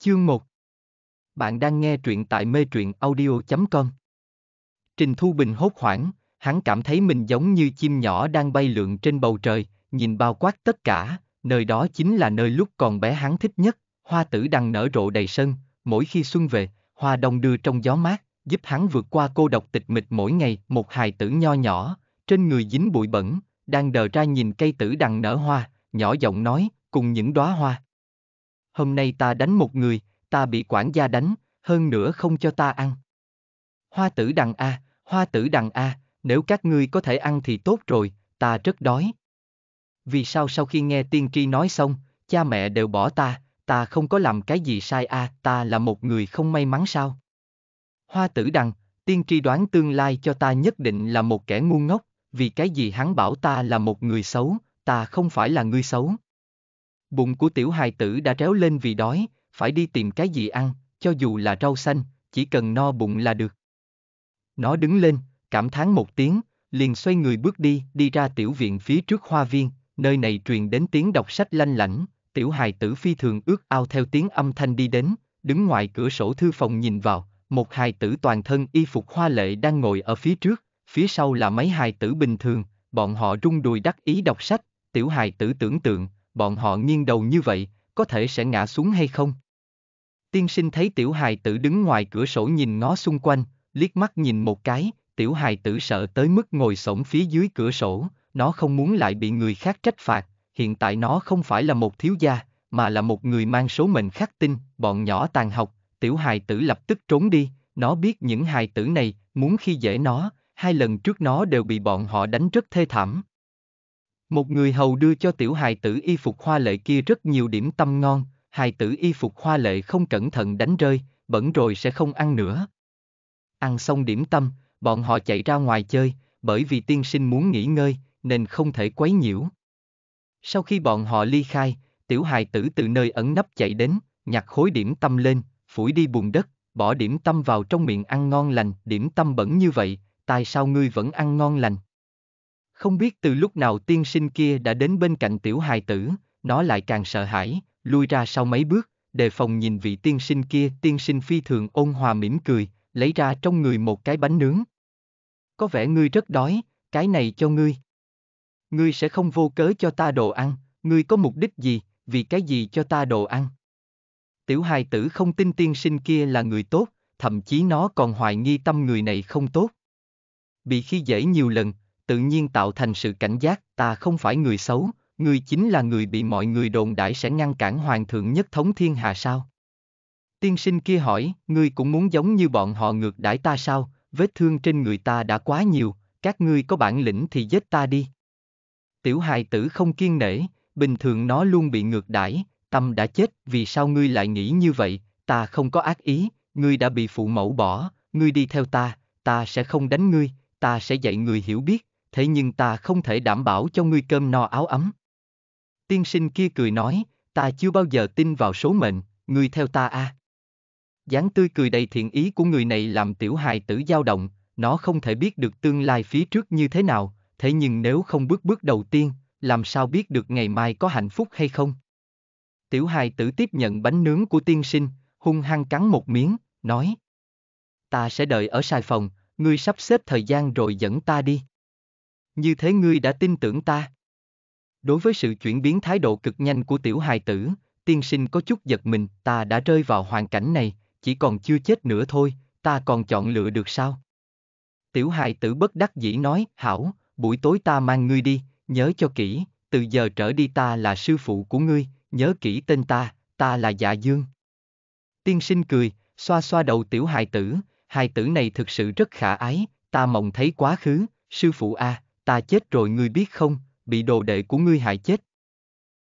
Chương 1 Bạn đang nghe truyện tại mê truyện audio.com Trình Thu Bình hốt hoảng, hắn cảm thấy mình giống như chim nhỏ đang bay lượn trên bầu trời, nhìn bao quát tất cả, nơi đó chính là nơi lúc còn bé hắn thích nhất, hoa tử đang nở rộ đầy sân, mỗi khi xuân về, hoa đông đưa trong gió mát, giúp hắn vượt qua cô độc tịch mịch mỗi ngày, một hài tử nho nhỏ, trên người dính bụi bẩn, đang đờ ra nhìn cây tử đằng nở hoa, nhỏ giọng nói, cùng những đóa hoa hôm nay ta đánh một người, ta bị quản gia đánh, hơn nữa không cho ta ăn. Hoa tử đằng A, hoa tử đằng A, nếu các ngươi có thể ăn thì tốt rồi, ta rất đói. Vì sao sau khi nghe tiên tri nói xong, cha mẹ đều bỏ ta, ta không có làm cái gì sai a, ta là một người không may mắn sao? Hoa tử đằng, tiên tri đoán tương lai cho ta nhất định là một kẻ ngu ngốc, vì cái gì hắn bảo ta là một người xấu, ta không phải là người xấu. Bụng của tiểu hài tử đã réo lên vì đói, phải đi tìm cái gì ăn, cho dù là rau xanh, chỉ cần no bụng là được. Nó đứng lên, cảm thán một tiếng, liền xoay người bước đi, đi ra tiểu viện phía trước hoa viên, nơi này truyền đến tiếng đọc sách lanh lảnh, tiểu hài tử phi thường ước ao theo tiếng âm thanh đi đến, đứng ngoài cửa sổ thư phòng nhìn vào, một hài tử toàn thân y phục hoa lệ đang ngồi ở phía trước, phía sau là mấy hài tử bình thường, bọn họ rung đùi đắc ý đọc sách, tiểu hài tử tưởng tượng, bọn họ nghiêng đầu như vậy, có thể sẽ ngã xuống hay không? Tiên sinh thấy tiểu hài tử đứng ngoài cửa sổ nhìn ngó xung quanh, liếc mắt nhìn một cái, tiểu hài tử sợ tới mức ngồi sổng phía dưới cửa sổ, nó không muốn lại bị người khác trách phạt, hiện tại nó không phải là một thiếu gia, mà là một người mang số mệnh khắc tinh, bọn nhỏ tàn học, tiểu hài tử lập tức trốn đi, nó biết những hài tử này, muốn khi dễ nó, hai lần trước nó đều bị bọn họ đánh rất thê thảm, một người hầu đưa cho tiểu hài tử y phục hoa lệ kia rất nhiều điểm tâm ngon, hài tử y phục hoa lệ không cẩn thận đánh rơi, bẩn rồi sẽ không ăn nữa. Ăn xong điểm tâm, bọn họ chạy ra ngoài chơi, bởi vì tiên sinh muốn nghỉ ngơi, nên không thể quấy nhiễu. Sau khi bọn họ ly khai, tiểu hài tử từ nơi ẩn nấp chạy đến, nhặt khối điểm tâm lên, phủi đi bùn đất, bỏ điểm tâm vào trong miệng ăn ngon lành, điểm tâm bẩn như vậy, tại sao ngươi vẫn ăn ngon lành? Không biết từ lúc nào tiên sinh kia đã đến bên cạnh tiểu hài tử, nó lại càng sợ hãi, lui ra sau mấy bước, đề phòng nhìn vị tiên sinh kia. Tiên sinh phi thường ôn hòa mỉm cười, lấy ra trong người một cái bánh nướng. Có vẻ ngươi rất đói, cái này cho ngươi. Ngươi sẽ không vô cớ cho ta đồ ăn, ngươi có mục đích gì, vì cái gì cho ta đồ ăn. Tiểu hài tử không tin tiên sinh kia là người tốt, thậm chí nó còn hoài nghi tâm người này không tốt. Bị khi dễ nhiều lần, tự nhiên tạo thành sự cảnh giác, ta không phải người xấu, người chính là người bị mọi người đồn đại sẽ ngăn cản hoàng thượng nhất thống thiên hạ sao? Tiên sinh kia hỏi, ngươi cũng muốn giống như bọn họ ngược đãi ta sao, vết thương trên người ta đã quá nhiều, các ngươi có bản lĩnh thì giết ta đi. Tiểu hài tử không kiên nể, bình thường nó luôn bị ngược đãi, tâm đã chết, vì sao ngươi lại nghĩ như vậy, ta không có ác ý, ngươi đã bị phụ mẫu bỏ, ngươi đi theo ta, ta sẽ không đánh ngươi, ta sẽ dạy ngươi hiểu biết, thế nhưng ta không thể đảm bảo cho ngươi cơm no áo ấm. Tiên sinh kia cười nói, ta chưa bao giờ tin vào số mệnh, ngươi theo ta a. À. dáng tươi cười đầy thiện ý của người này làm tiểu hài tử dao động, nó không thể biết được tương lai phía trước như thế nào, thế nhưng nếu không bước bước đầu tiên, làm sao biết được ngày mai có hạnh phúc hay không? Tiểu hài tử tiếp nhận bánh nướng của tiên sinh, hung hăng cắn một miếng, nói. Ta sẽ đợi ở sai phòng, ngươi sắp xếp thời gian rồi dẫn ta đi. Như thế ngươi đã tin tưởng ta. Đối với sự chuyển biến thái độ cực nhanh của tiểu hài tử, tiên sinh có chút giật mình, ta đã rơi vào hoàn cảnh này, chỉ còn chưa chết nữa thôi, ta còn chọn lựa được sao? Tiểu hài tử bất đắc dĩ nói, hảo, buổi tối ta mang ngươi đi, nhớ cho kỹ, từ giờ trở đi ta là sư phụ của ngươi, nhớ kỹ tên ta, ta là dạ dương. Tiên sinh cười, xoa xoa đầu tiểu hài tử, hài tử này thực sự rất khả ái, ta mộng thấy quá khứ, sư phụ a, à, Ta chết rồi ngươi biết không, bị đồ đệ của ngươi hại chết.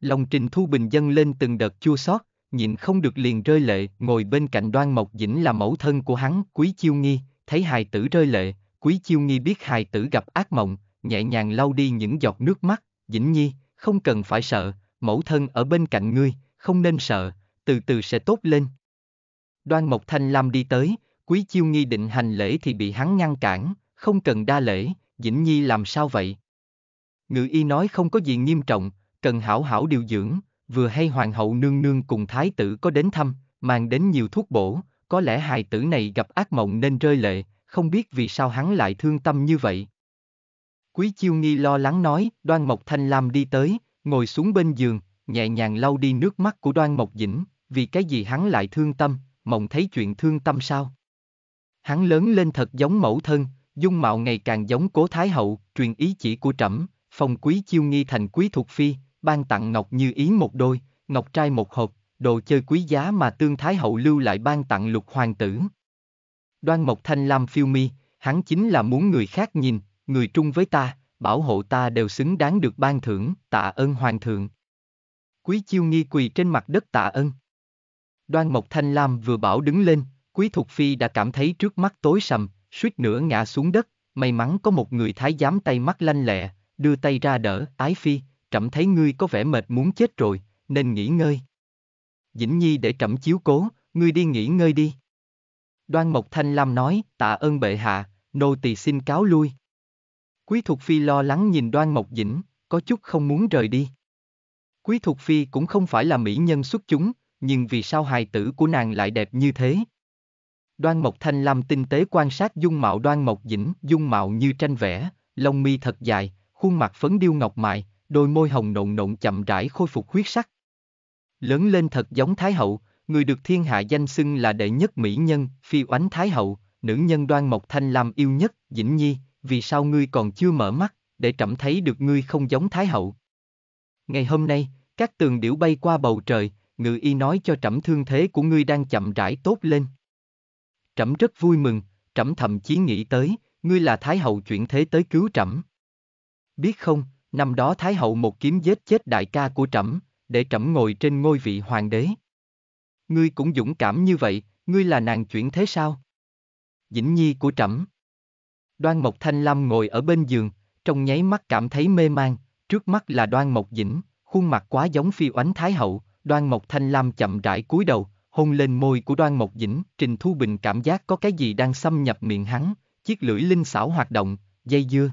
Lòng Trình Thu Bình dâng lên từng đợt chua xót, nhịn không được liền rơi lệ, ngồi bên cạnh Đoan Mộc Dĩnh là mẫu thân của hắn, Quý Chiêu Nghi, thấy hài tử rơi lệ, Quý Chiêu Nghi biết hài tử gặp ác mộng, nhẹ nhàng lau đi những giọt nước mắt, Dĩnh Nhi, không cần phải sợ, mẫu thân ở bên cạnh ngươi, không nên sợ, từ từ sẽ tốt lên. Đoan Mộc Thanh Lam đi tới, Quý Chiêu Nghi định hành lễ thì bị hắn ngăn cản, không cần đa lễ, Dĩnh Nhi làm sao vậy? Ngự y nói không có gì nghiêm trọng, cần hảo hảo điều dưỡng, vừa hay hoàng hậu nương nương cùng thái tử có đến thăm, mang đến nhiều thuốc bổ, có lẽ hài tử này gặp ác mộng nên rơi lệ, không biết vì sao hắn lại thương tâm như vậy. Quý Chiêu Nghi lo lắng nói, Đoan Mộc Thanh Lam đi tới, ngồi xuống bên giường, nhẹ nhàng lau đi nước mắt của Đoan Mộc Dĩnh, vì cái gì hắn lại thương tâm, mộng thấy chuyện thương tâm sao? Hắn lớn lên thật giống mẫu thân, dung mạo ngày càng giống cố thái hậu, truyền ý chỉ của trẫm, phong quý chiêu nghi thành quý thuộc phi, ban tặng ngọc như ý một đôi, ngọc trai một hộp, đồ chơi quý giá mà tương thái hậu lưu lại ban tặng lục hoàng tử. Đoan Mộc Thanh Lam phiêu mi, hắn chính là muốn người khác nhìn, người trung với ta, bảo hộ ta đều xứng đáng được ban thưởng, tạ ơn hoàng thượng. Quý chiêu nghi quỳ trên mặt đất tạ ơn. Đoan Mộc Thanh Lam vừa bảo đứng lên, quý thuộc phi đã cảm thấy trước mắt tối sầm, suýt nữa ngã xuống đất, may mắn có một người thái giám tay mắt lanh lẹ, đưa tay ra đỡ, ái phi, trẫm thấy ngươi có vẻ mệt muốn chết rồi, nên nghỉ ngơi. Dĩnh nhi để trẫm chiếu cố, ngươi đi nghỉ ngơi đi. Đoan Mộc Thanh Lam nói, tạ ơn bệ hạ, nô tỳ xin cáo lui. Quý Thục Phi lo lắng nhìn Đoan Mộc Dĩnh, có chút không muốn rời đi. Quý Thục Phi cũng không phải là mỹ nhân xuất chúng, nhưng vì sao hài tử của nàng lại đẹp như thế, Đoan Mộc Thanh Lam tinh tế quan sát dung mạo Đoan Mộc Dĩnh, dung mạo như tranh vẽ, lông mi thật dài, khuôn mặt phấn điêu ngọc mại, đôi môi hồng nộn nộn chậm rãi khôi phục huyết sắc. Lớn lên thật giống Thái Hậu, người được thiên hạ danh xưng là đệ nhất mỹ nhân, phi oánh Thái Hậu, nữ nhân Đoan Mộc Thanh Lam yêu nhất, Dĩnh Nhi, vì sao ngươi còn chưa mở mắt, để trẫm thấy được ngươi không giống Thái Hậu. Ngày hôm nay, các tường điểu bay qua bầu trời, ngự y nói cho trẫm thương thế của ngươi đang chậm rãi tốt lên trẫm rất vui mừng, trẫm thậm chí nghĩ tới, ngươi là Thái Hậu chuyển thế tới cứu trẫm. Biết không, năm đó Thái Hậu một kiếm giết chết đại ca của trẫm, để trẫm ngồi trên ngôi vị hoàng đế. Ngươi cũng dũng cảm như vậy, ngươi là nàng chuyển thế sao? Dĩnh nhi của trẫm. Đoan Mộc Thanh Lam ngồi ở bên giường, trong nháy mắt cảm thấy mê man, trước mắt là Đoan Mộc Dĩnh, khuôn mặt quá giống phi oánh Thái Hậu, Đoan Mộc Thanh Lam chậm rãi cúi đầu, hôn lên môi của đoan mộc dĩnh, Trình Thu Bình cảm giác có cái gì đang xâm nhập miệng hắn, chiếc lưỡi linh xảo hoạt động, dây dưa.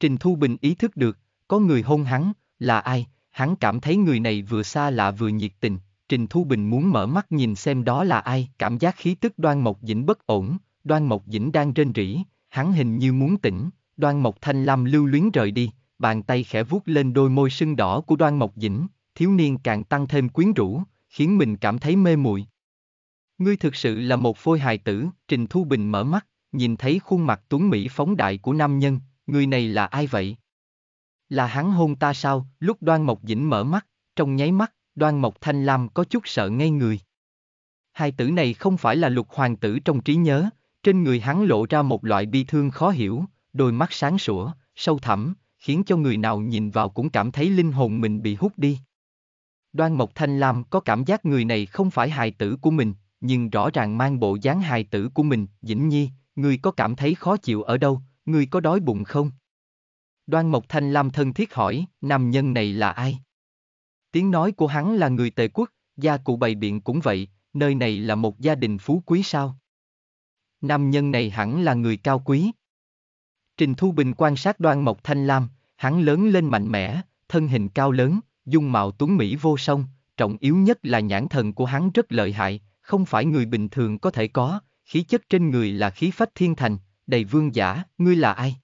Trình Thu Bình ý thức được, có người hôn hắn, là ai, hắn cảm thấy người này vừa xa lạ vừa nhiệt tình, Trình Thu Bình muốn mở mắt nhìn xem đó là ai, cảm giác khí tức đoan mộc dĩnh bất ổn, đoan mộc dĩnh đang rên rỉ, hắn hình như muốn tỉnh, đoan mộc thanh lam lưu luyến rời đi, bàn tay khẽ vuốt lên đôi môi sưng đỏ của đoan mộc dĩnh, thiếu niên càng tăng thêm quyến rũ, khiến mình cảm thấy mê muội. Ngươi thực sự là một phôi hài tử, Trình Thu Bình mở mắt, nhìn thấy khuôn mặt tuấn Mỹ phóng đại của nam nhân, người này là ai vậy? Là hắn hôn ta sao? Lúc đoan mộc dĩnh mở mắt, trong nháy mắt, đoan mộc thanh lam có chút sợ ngay người. Hai tử này không phải là lục hoàng tử trong trí nhớ, trên người hắn lộ ra một loại bi thương khó hiểu, đôi mắt sáng sủa, sâu thẳm, khiến cho người nào nhìn vào cũng cảm thấy linh hồn mình bị hút đi. Đoan Mộc Thanh Lam có cảm giác người này không phải hài tử của mình, nhưng rõ ràng mang bộ dáng hài tử của mình, dĩnh nhi, người có cảm thấy khó chịu ở đâu, Người có đói bụng không? Đoan Mộc Thanh Lam thân thiết hỏi, nam nhân này là ai? Tiếng nói của hắn là người tề quốc, gia cụ bày biện cũng vậy, nơi này là một gia đình phú quý sao? Nam nhân này hẳn là người cao quý. Trình Thu Bình quan sát Đoan Mộc Thanh Lam, hắn lớn lên mạnh mẽ, thân hình cao lớn, dung mạo tuấn Mỹ vô song, trọng yếu nhất là nhãn thần của hắn rất lợi hại, không phải người bình thường có thể có, khí chất trên người là khí phách thiên thành, đầy vương giả, ngươi là ai?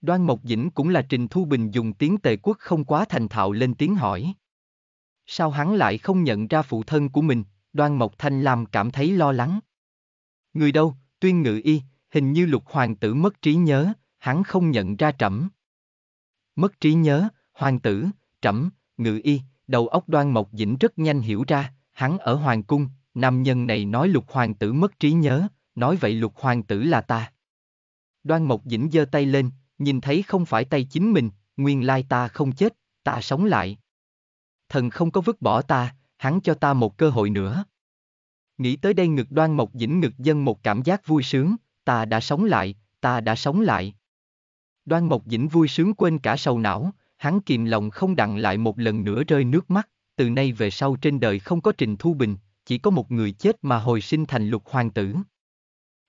Đoan Mộc Dĩnh cũng là Trình Thu Bình dùng tiếng tề quốc không quá thành thạo lên tiếng hỏi. Sao hắn lại không nhận ra phụ thân của mình, Đoan Mộc Thanh Lam cảm thấy lo lắng. Người đâu, tuyên ngự y, hình như lục hoàng tử mất trí nhớ, hắn không nhận ra trẫm. Mất trí nhớ, hoàng tử, trẫm, ngự y, đầu óc đoan mộc dĩnh rất nhanh hiểu ra, hắn ở hoàng cung, nam nhân này nói lục hoàng tử mất trí nhớ, nói vậy lục hoàng tử là ta. Đoan mộc dĩnh giơ tay lên, nhìn thấy không phải tay chính mình, nguyên lai ta không chết, ta sống lại. Thần không có vứt bỏ ta, hắn cho ta một cơ hội nữa. Nghĩ tới đây ngực đoan mộc dĩnh ngực dân một cảm giác vui sướng, ta đã sống lại, ta đã sống lại. Đoan mộc dĩnh vui sướng quên cả sầu não, hắn kìm lòng không đặng lại một lần nữa rơi nước mắt, từ nay về sau trên đời không có Trình Thu Bình, chỉ có một người chết mà hồi sinh thành lục hoàng tử.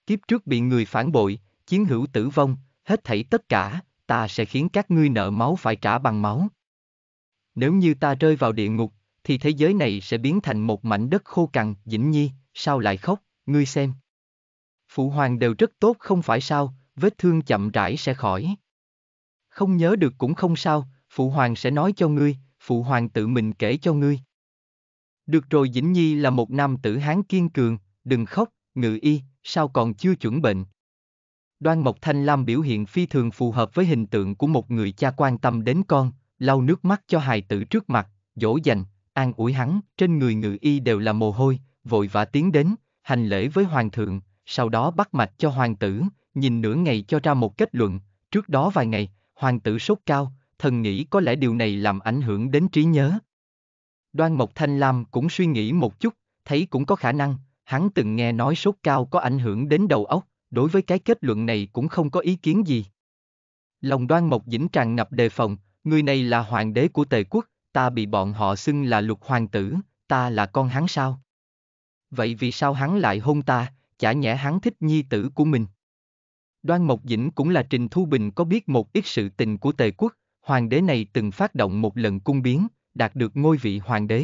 Kiếp trước bị người phản bội, chiến hữu tử vong, hết thảy tất cả, ta sẽ khiến các ngươi nợ máu phải trả bằng máu. Nếu như ta rơi vào địa ngục, thì thế giới này sẽ biến thành một mảnh đất khô cằn, dĩnh nhi, sao lại khóc, ngươi xem. Phụ hoàng đều rất tốt không phải sao, vết thương chậm rãi sẽ khỏi. Không nhớ được cũng không sao, phụ hoàng sẽ nói cho ngươi, phụ hoàng tự mình kể cho ngươi. Được rồi Dĩnh Nhi là một nam tử hán kiên cường, đừng khóc, ngự y, sao còn chưa chuẩn bệnh. Đoan Mộc Thanh Lam biểu hiện phi thường phù hợp với hình tượng của một người cha quan tâm đến con, lau nước mắt cho hài tử trước mặt, dỗ dành, an ủi hắn, trên người ngự y đều là mồ hôi, vội vã tiến đến, hành lễ với hoàng thượng, sau đó bắt mạch cho hoàng tử, nhìn nửa ngày cho ra một kết luận, trước đó vài ngày, hoàng tử sốt cao, thần nghĩ có lẽ điều này làm ảnh hưởng đến trí nhớ. Đoan Mộc Thanh Lam cũng suy nghĩ một chút, thấy cũng có khả năng, hắn từng nghe nói sốt cao có ảnh hưởng đến đầu óc, đối với cái kết luận này cũng không có ý kiến gì. Lòng Đoan Mộc Dĩnh tràn ngập đề phòng, người này là hoàng đế của Tề quốc, ta bị bọn họ xưng là lục hoàng tử, ta là con hắn sao? Vậy vì sao hắn lại hôn ta, chả nhẽ hắn thích nhi tử của mình? Đoan Mộc Dĩnh cũng là Trình Thu Bình có biết một ít sự tình của Tề quốc, hoàng đế này từng phát động một lần cung biến, đạt được ngôi vị hoàng đế.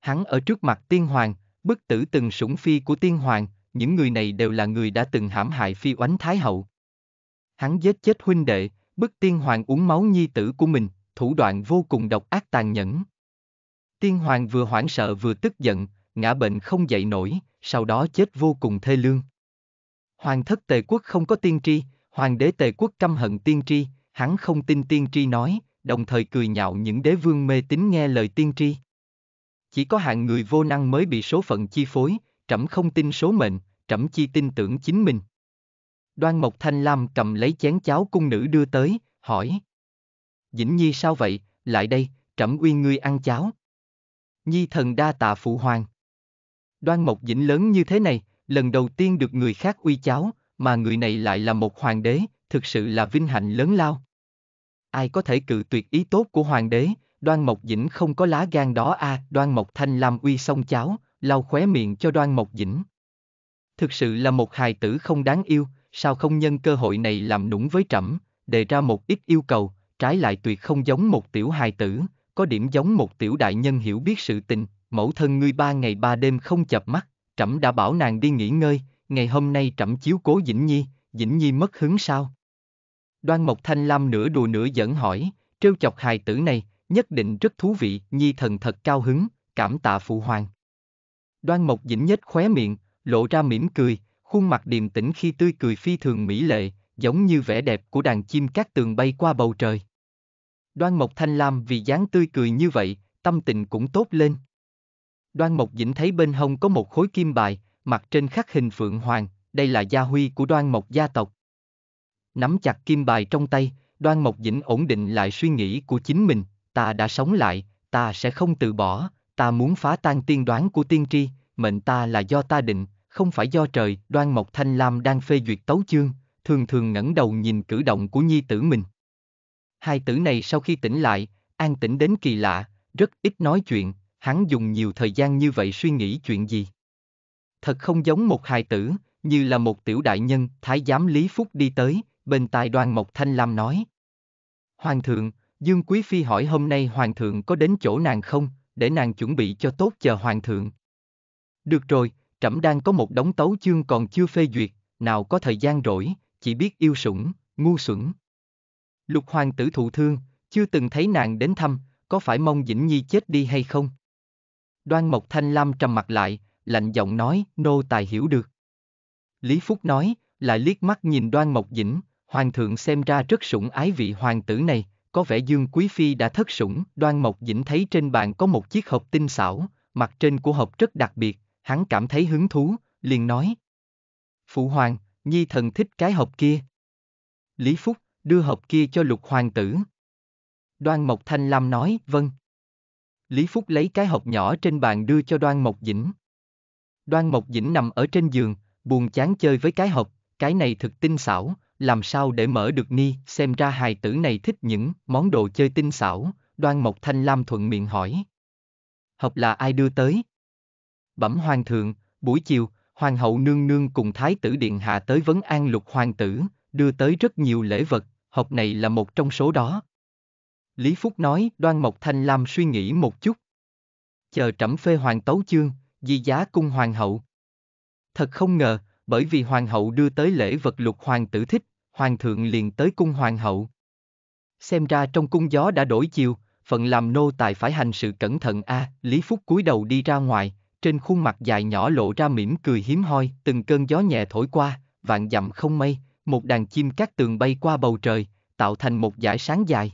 Hắn ở trước mặt tiên hoàng, bức tử từng sủng phi của tiên hoàng, những người này đều là người đã từng hãm hại phi oánh thái hậu. Hắn giết chết huynh đệ, bức tiên hoàng uống máu nhi tử của mình, thủ đoạn vô cùng độc ác tàn nhẫn. Tiên hoàng vừa hoảng sợ vừa tức giận, ngã bệnh không dậy nổi, sau đó chết vô cùng thê lương. Hoàng thất tề quốc không có tiên tri, hoàng đế tề quốc căm hận tiên tri, hắn không tin tiên tri nói, đồng thời cười nhạo những đế vương mê tín nghe lời tiên tri. Chỉ có hạng người vô năng mới bị số phận chi phối, trẫm không tin số mệnh, trẫm chi tin tưởng chính mình. Đoan Mộc Thanh Lam cầm lấy chén cháo cung nữ đưa tới, hỏi. Dĩnh Nhi sao vậy, lại đây, trẫm uyên ngươi ăn cháo. Nhi thần đa tạ phụ hoàng. Đoan Mộc Dĩnh lớn như thế này, lần đầu tiên được người khác uy cháo, mà người này lại là một hoàng đế, thực sự là vinh hạnh lớn lao. Ai có thể cự tuyệt ý tốt của hoàng đế, đoan mộc dĩnh không có lá gan đó à, đoan mộc thanh làm uy xong cháo, lau khóe miệng cho đoan mộc dĩnh. Thực sự là một hài tử không đáng yêu, sao không nhân cơ hội này làm nũng với trẫm, đề ra một ít yêu cầu, trái lại tuyệt không giống một tiểu hài tử, có điểm giống một tiểu đại nhân hiểu biết sự tình, mẫu thân ngươi ba ngày ba đêm không chập mắt, trẫm đã bảo nàng đi nghỉ ngơi, ngày hôm nay trẫm chiếu cố Dĩnh Nhi, Dĩnh Nhi mất hứng sao? Đoan Mộc Thanh Lam nửa đùa nửa giỡn hỏi, trêu chọc hài tử này, nhất định rất thú vị, nhi thần thật cao hứng, cảm tạ phụ hoàng. Đoan Mộc Dĩnh nhất khóe miệng, lộ ra mỉm cười, khuôn mặt điềm tĩnh khi tươi cười phi thường mỹ lệ, giống như vẻ đẹp của đàn chim cát tường bay qua bầu trời. Đoan Mộc Thanh Lam vì dáng tươi cười như vậy, tâm tình cũng tốt lên. Đoan Mộc Dĩnh thấy bên hông có một khối kim bài, mặt trên khắc hình phượng hoàng, đây là gia huy của Đoan Mộc gia tộc nắm chặt kim bài trong tay, đoan mộc dĩnh ổn định lại suy nghĩ của chính mình, ta đã sống lại, ta sẽ không từ bỏ, ta muốn phá tan tiên đoán của tiên tri, mệnh ta là do ta định, không phải do trời, đoan mộc thanh lam đang phê duyệt tấu chương, thường thường ngẩng đầu nhìn cử động của nhi tử mình. Hai tử này sau khi tỉnh lại, an tĩnh đến kỳ lạ, rất ít nói chuyện, hắn dùng nhiều thời gian như vậy suy nghĩ chuyện gì. Thật không giống một hài tử, như là một tiểu đại nhân, thái giám Lý Phúc đi tới, bên tai đoàn Mộc Thanh Lam nói. Hoàng thượng, Dương Quý Phi hỏi hôm nay Hoàng thượng có đến chỗ nàng không, để nàng chuẩn bị cho tốt chờ Hoàng thượng. Được rồi, trẫm đang có một đống tấu chương còn chưa phê duyệt, nào có thời gian rỗi, chỉ biết yêu sủng, ngu xuẩn. Lục hoàng tử thụ thương, chưa từng thấy nàng đến thăm, có phải mong Dĩnh Nhi chết đi hay không? Đoan Mộc Thanh Lam trầm mặt lại, lạnh giọng nói, nô tài hiểu được. Lý Phúc nói, lại liếc mắt nhìn Đoan Mộc Dĩnh, Hoàng thượng xem ra rất sủng ái vị hoàng tử này, có vẻ Dương Quý Phi đã thất sủng, đoan mộc dĩnh thấy trên bàn có một chiếc hộp tinh xảo, mặt trên của hộp rất đặc biệt, hắn cảm thấy hứng thú, liền nói. Phụ hoàng, nhi thần thích cái hộp kia. Lý Phúc, đưa hộp kia cho lục hoàng tử. Đoan Mộc Thanh Lam nói, vâng. Lý Phúc lấy cái hộp nhỏ trên bàn đưa cho Đoan Mộc Dĩnh. Đoan Mộc Dĩnh nằm ở trên giường, buồn chán chơi với cái hộp, cái này thực tinh xảo, làm sao để mở được ni, xem ra hài tử này thích những món đồ chơi tinh xảo, đoan mộc thanh lam thuận miệng hỏi. Học là ai đưa tới? Bẩm hoàng thượng, buổi chiều, hoàng hậu nương nương cùng thái tử điện hạ tới vấn an lục hoàng tử, đưa tới rất nhiều lễ vật, hộp này là một trong số đó. Lý Phúc nói, đoan mộc thanh lam suy nghĩ một chút. Chờ trẫm phê hoàng tấu chương, di giá cung hoàng hậu. Thật không ngờ, bởi vì hoàng hậu đưa tới lễ vật lục hoàng tử thích, hoàng thượng liền tới cung hoàng hậu. Xem ra trong cung gió đã đổi chiều, phận làm nô tài phải hành sự cẩn thận a à, Lý Phúc cúi đầu đi ra ngoài, trên khuôn mặt dài nhỏ lộ ra mỉm cười hiếm hoi, từng cơn gió nhẹ thổi qua, vạn dặm không mây, một đàn chim cát tường bay qua bầu trời, tạo thành một dải sáng dài.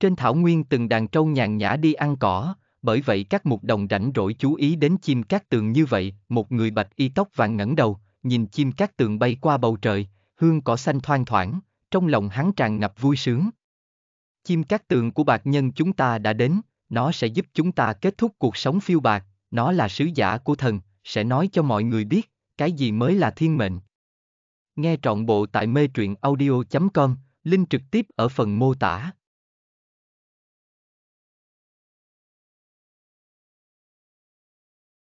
Trên thảo nguyên từng đàn trâu nhàn nhã đi ăn cỏ, bởi vậy các mục đồng rảnh rỗi chú ý đến chim cát tường như vậy, một người bạch y tóc vàng ngẩng đầu, nhìn chim cát tường bay qua bầu trời, hương cỏ xanh thoang thoảng, trong lòng hắn tràn ngập vui sướng. Chim cát tường của bạc nhân chúng ta đã đến, nó sẽ giúp chúng ta kết thúc cuộc sống phiêu bạc, nó là sứ giả của thần, sẽ nói cho mọi người biết, cái gì mới là thiên mệnh. Nghe trọn bộ tại mê truyện audio.com, link trực tiếp ở phần mô tả.